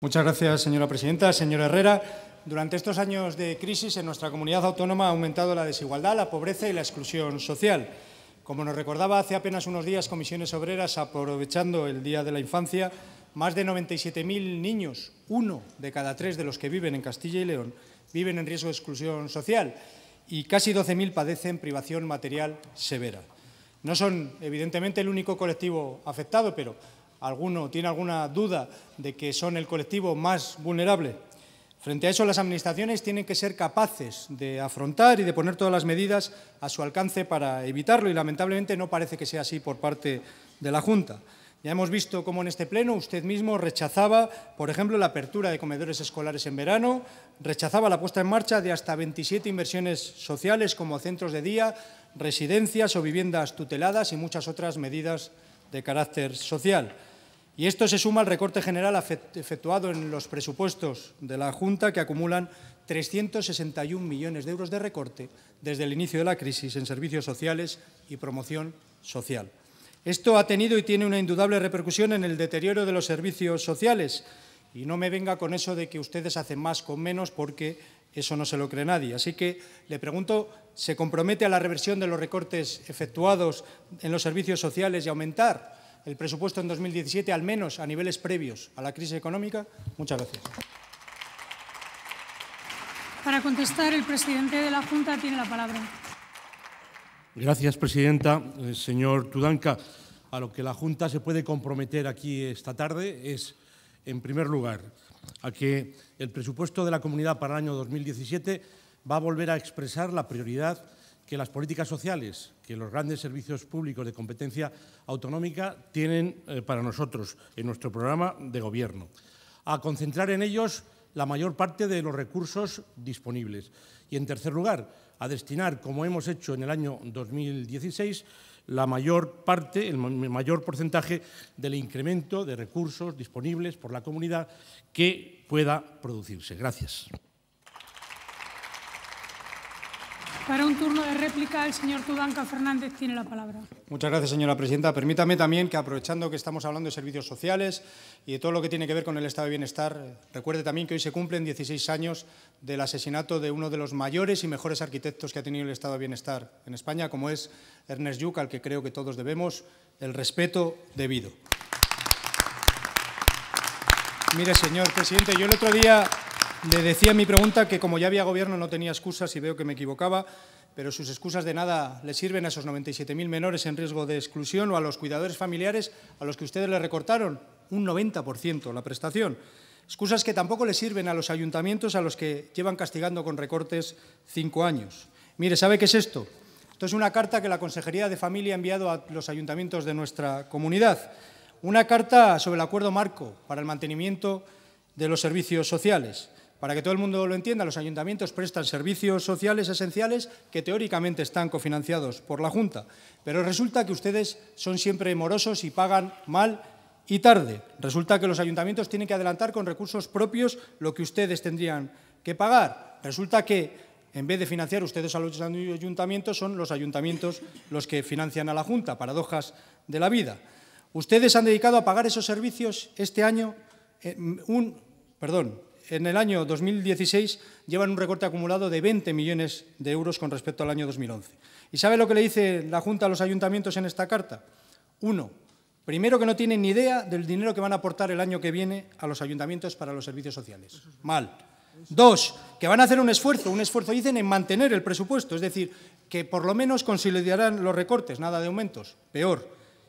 Muchas gracias, señora presidenta. Señor Herrera, durante estos años de crisis en nuestra comunidad autónoma ha aumentado la desigualdad, la pobreza y la exclusión social. Como nos recordaba hace apenas unos días Comisiones Obreras, aprovechando el Día de la Infancia, más de 97.000 niños, uno de cada tres de los que viven en Castilla y León, viven en riesgo de exclusión social y casi 12.000 padecen privación material severa. No son, evidentemente, el único colectivo afectado, pero alguno tiene alguna duda de que son el colectivo más vulnerable. Frente a eso, las administraciones tienen que ser capaces de afrontar y de poner todas las medidas a su alcance para evitarlo y, lamentablemente, no parece que sea así por parte de la Junta. Ya hemos visto cómo en este Pleno usted mismo rechazaba, por ejemplo, la apertura de comedores escolares en verano, rechazaba la puesta en marcha de hasta 27 inversiones sociales como centros de día, residencias o viviendas tuteladas y muchas otras medidas de carácter social. Y esto se suma al recorte general efectuado en los presupuestos de la Junta, que acumulan 361 millones de euros de recorte desde el inicio de la crisis en servicios sociales y promoción social. Esto ha tenido y tiene una indudable repercusión en el deterioro de los servicios sociales. Y no me venga con eso de que ustedes hacen más con menos, porque eso no se lo cree nadie. Así que le pregunto, ¿se compromete a la reversión de los recortes efectuados en los servicios sociales y aumentar el presupuesto en 2017, al menos a niveles previos a la crisis económica? Muchas gracias. Para contestar, el presidente de la Junta tiene la palabra. Gracias, presidenta. Eh, señor Tudanca, a lo que la Junta se puede comprometer aquí esta tarde es, en primer lugar, a que el presupuesto de la comunidad para el año 2017 va a volver a expresar la prioridad que las políticas sociales, que los grandes servicios públicos de competencia autonómica tienen eh, para nosotros en nuestro programa de gobierno, a concentrar en ellos la mayor parte de los recursos disponibles y, en tercer lugar, a destinar, como hemos hecho en el año 2016, la mayor parte, el mayor porcentaje del incremento de recursos disponibles por la comunidad que pueda producirse. Gracias. Para un turno de réplica, el señor Tudanca Fernández tiene la palabra. Muchas gracias, señora presidenta. Permítame también que, aprovechando que estamos hablando de servicios sociales y de todo lo que tiene que ver con el estado de bienestar, recuerde también que hoy se cumplen 16 años del asesinato de uno de los mayores y mejores arquitectos que ha tenido el estado de bienestar en España, como es Ernest Lluc, al que creo que todos debemos el respeto debido. Mire, señor presidente, yo el otro día le decía en mi pregunta que como ya había gobierno no tenía excusas y veo que me equivocaba, pero sus excusas de nada le sirven a esos 97.000 menores en riesgo de exclusión o a los cuidadores familiares a los que ustedes le recortaron un 90% la prestación. Excusas que tampoco le sirven a los ayuntamientos a los que llevan castigando con recortes cinco años. Mire, ¿sabe qué es esto? Esto es una carta que la Consejería de Familia ha enviado a los ayuntamientos de nuestra comunidad. Una carta sobre el acuerdo marco para el mantenimiento de los servicios sociales. Para que todo el mundo lo entienda, los ayuntamientos prestan servicios sociales esenciales que teóricamente están cofinanciados por la Junta, pero resulta que ustedes son siempre morosos y pagan mal y tarde. Resulta que los ayuntamientos tienen que adelantar con recursos propios lo que ustedes tendrían que pagar. Resulta que en vez de financiar ustedes a los ayuntamientos, son los ayuntamientos los que financian a la Junta, paradojas de la vida. Ustedes han dedicado a pagar esos servicios este año eh, un, perdón, en el año 2016 llevan un recorte acumulado de 20 millones de euros con respecto al año 2011. ¿Y sabe lo que le dice la Junta a los ayuntamientos en esta carta? Uno, primero que no tienen ni idea del dinero que van a aportar el año que viene a los ayuntamientos para los servicios sociales. Mal. Dos, que van a hacer un esfuerzo, un esfuerzo dicen en mantener el presupuesto, es decir, que por lo menos consolidarán los recortes, nada de aumentos, peor.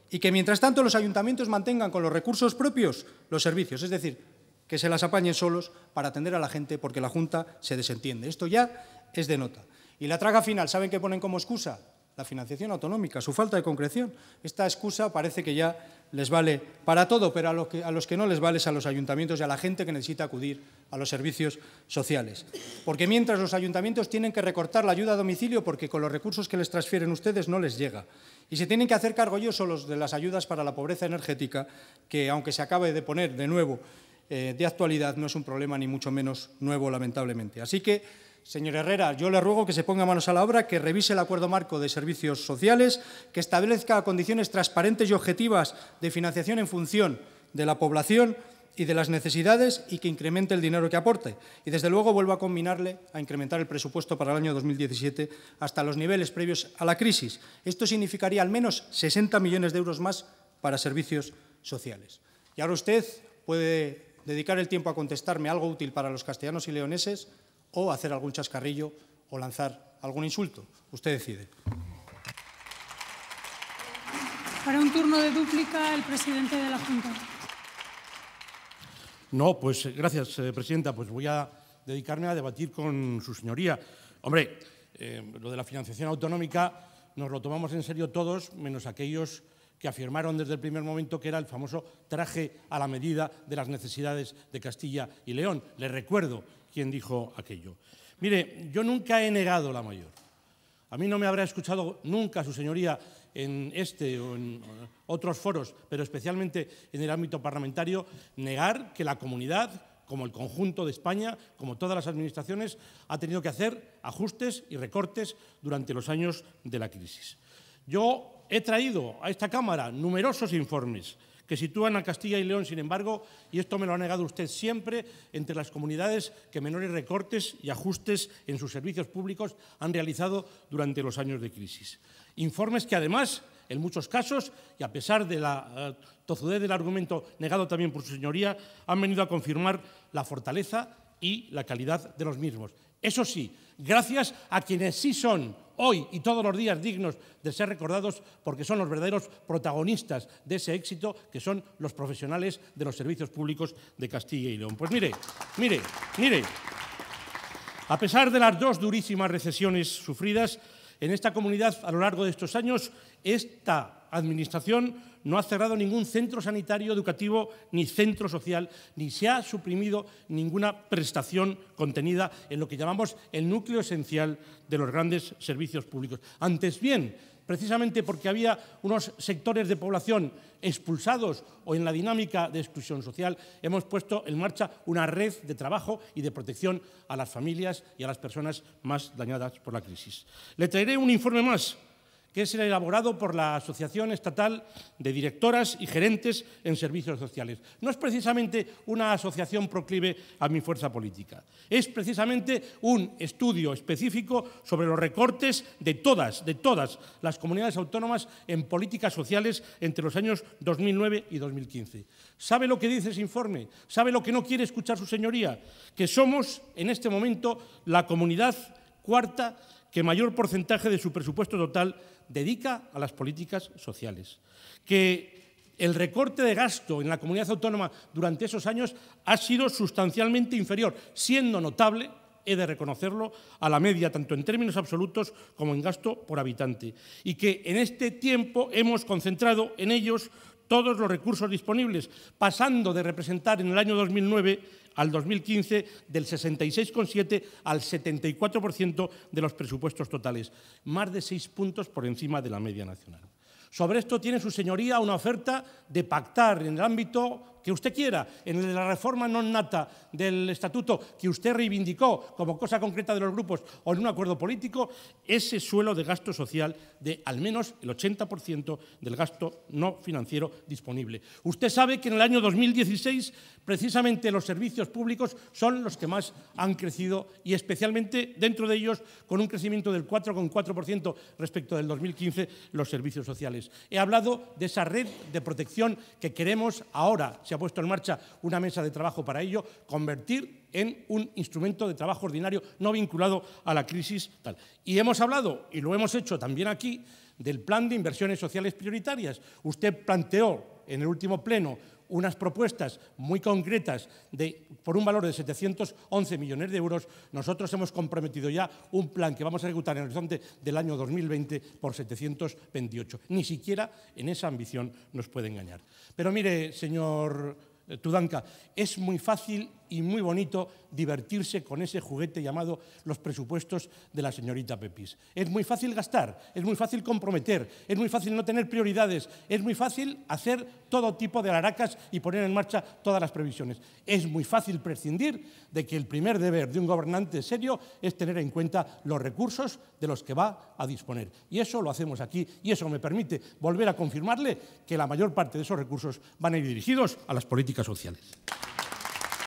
Y que mientras tanto los ayuntamientos mantengan con los recursos propios los servicios, es decir, que se las apañen solos para atender a la gente porque la Junta se desentiende. Esto ya es de nota. Y la traga final, ¿saben qué ponen como excusa? La financiación autonómica, su falta de concreción. Esta excusa parece que ya les vale para todo, pero a los que, a los que no les vale es a los ayuntamientos y a la gente que necesita acudir a los servicios sociales. Porque mientras los ayuntamientos tienen que recortar la ayuda a domicilio porque con los recursos que les transfieren ustedes no les llega. Y se tienen que hacer cargo ellos solos de las ayudas para la pobreza energética, que aunque se acabe de poner de nuevo eh, de actualidad, no es un problema ni mucho menos nuevo, lamentablemente. Así que, señor Herrera, yo le ruego que se ponga manos a la obra, que revise el acuerdo marco de servicios sociales, que establezca condiciones transparentes y objetivas de financiación en función de la población y de las necesidades y que incremente el dinero que aporte. Y desde luego vuelvo a combinarle a incrementar el presupuesto para el año 2017 hasta los niveles previos a la crisis. Esto significaría al menos 60 millones de euros más para servicios sociales. Y ahora usted puede dedicar el tiempo a contestarme algo útil para los castellanos y leoneses o hacer algún chascarrillo o lanzar algún insulto. Usted decide. Para un turno de dúplica, el presidente de la Junta. No, pues gracias, eh, presidenta. Pues voy a dedicarme a debatir con su señoría. Hombre, eh, lo de la financiación autonómica nos lo tomamos en serio todos, menos aquellos que afirmaron desde el primer momento que era el famoso traje a la medida de las necesidades de Castilla y León. Les recuerdo quién dijo aquello. Mire, yo nunca he negado la mayor. A mí no me habrá escuchado nunca su señoría en este o en otros foros, pero especialmente en el ámbito parlamentario, negar que la comunidad, como el conjunto de España, como todas las administraciones, ha tenido que hacer ajustes y recortes durante los años de la crisis. Yo he traído a esta Cámara numerosos informes que sitúan a Castilla y León, sin embargo, y esto me lo ha negado usted siempre, entre las comunidades que menores recortes y ajustes en sus servicios públicos han realizado durante los años de crisis. Informes que además, en muchos casos, y a pesar de la eh, tozudez del argumento negado también por su señoría, han venido a confirmar la fortaleza y la calidad de los mismos. Eso sí, gracias a quienes sí son hoy y todos los días dignos de ser recordados porque son los verdaderos protagonistas de ese éxito que son los profesionales de los servicios públicos de Castilla y León. Pues mire, mire, mire, a pesar de las dos durísimas recesiones sufridas, en esta comunidad, a lo largo de estos años, esta Administración no ha cerrado ningún centro sanitario, educativo ni centro social, ni se ha suprimido ninguna prestación contenida en lo que llamamos el núcleo esencial de los grandes servicios públicos. Antes bien, precisamente porque había unos sectores de población expulsados o en la dinámica de exclusión social, hemos puesto en marcha una red de trabajo y de protección a las familias y a las personas más dañadas por la crisis. Le traeré un informe más que es elaborado por la Asociación Estatal de Directoras y Gerentes en Servicios Sociales. No es precisamente una asociación proclive a mi fuerza política. Es precisamente un estudio específico sobre los recortes de todas, de todas las comunidades autónomas en políticas sociales entre los años 2009 y 2015. ¿Sabe lo que dice ese informe? ¿Sabe lo que no quiere escuchar su señoría? Que somos en este momento la comunidad Cuarta, que mayor porcentaje de su presupuesto total dedica a las políticas sociales. Que el recorte de gasto en la comunidad autónoma durante esos años ha sido sustancialmente inferior, siendo notable, he de reconocerlo, a la media, tanto en términos absolutos como en gasto por habitante. Y que en este tiempo hemos concentrado en ellos todos los recursos disponibles, pasando de representar en el año 2009 al 2015 del 66,7 al 74% de los presupuestos totales, más de seis puntos por encima de la media nacional. Sobre esto tiene su señoría una oferta de pactar en el ámbito que usted quiera, en la reforma no nata del estatuto que usted reivindicó como cosa concreta de los grupos o en un acuerdo político, ese suelo de gasto social de al menos el 80% del gasto no financiero disponible. Usted sabe que en el año 2016 precisamente los servicios públicos son los que más han crecido y especialmente dentro de ellos con un crecimiento del 4,4% respecto del 2015 los servicios sociales. He hablado de esa red de protección que queremos ahora ha puesto en marcha una mesa de trabajo para ello, convertir en un instrumento de trabajo ordinario no vinculado a la crisis. Tal. Y hemos hablado, y lo hemos hecho también aquí, del plan de inversiones sociales prioritarias. Usted planteó en el último pleno unas propuestas muy concretas de, por un valor de 711 millones de euros, nosotros hemos comprometido ya un plan que vamos a ejecutar en el horizonte del año 2020 por 728. Ni siquiera en esa ambición nos puede engañar. Pero mire, señor eh, Tudanca, es muy fácil y muy bonito divertirse con ese juguete llamado los presupuestos de la señorita Pepis. Es muy fácil gastar, es muy fácil comprometer, es muy fácil no tener prioridades, es muy fácil hacer todo tipo de alaracas y poner en marcha todas las previsiones. Es muy fácil prescindir de que el primer deber de un gobernante serio es tener en cuenta los recursos de los que va a disponer. Y eso lo hacemos aquí y eso me permite volver a confirmarle que la mayor parte de esos recursos van a ir dirigidos a las políticas sociales.